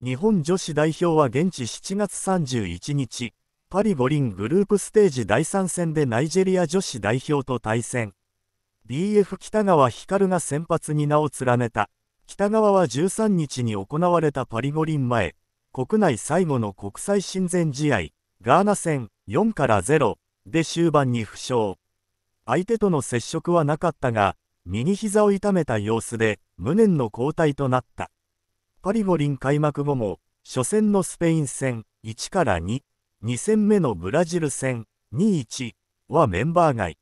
日本女子代表は現地7月31日、パリ五輪グループステージ第3戦でナイジェリア女子代表と対戦。BF 北川光が先発に名を連ねた。北川は13日に行われたパリ五輪前、国内最後の国際親善試合、ガーナ戦4から0で終盤に負傷。相手との接触はなかったが、右膝を痛めた様子で無念の交代となった。パリ五輪開幕後も、初戦のスペイン戦1から2、2戦目のブラジル戦2-1はメンバー外。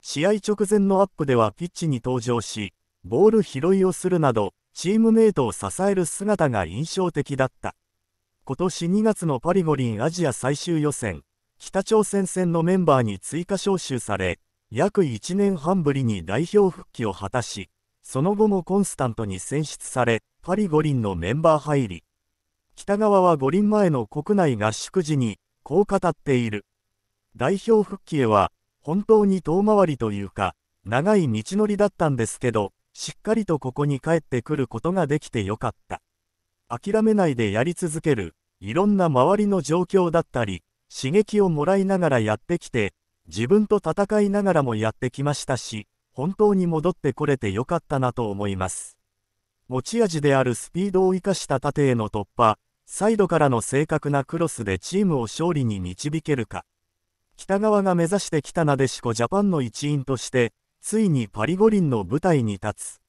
試合直前のアップではピッチに登場し、ボール拾いをするなど、チームメイトを支える姿が印象的だった。今年2月のパリ五輪アジア最終予選、北朝鮮戦のメンバーに追加招集され、約1年半ぶりに代表復帰を果たし、その後もコンスタントに選出され、パリ五輪のメンバー入り。北側は五輪前の国内合宿時に、こう語っている。代表復帰へは、本当に遠回りというか、長い道のりだったんですけど、しっかりとここに帰ってくることができてよかった。諦めないでやり続ける、いろんな周りの状況だったり、刺激をもらいながらやってきて、自分と戦いながらもやってきましたし、本当に戻ってこれてよかったなと思います。持ち味であるスピードを生かした縦への突破、サイドからの正確なクロスでチームを勝利に導けるか。北側が目指してきたなでしこジャパンの一員として、ついにパリ五輪の舞台に立つ。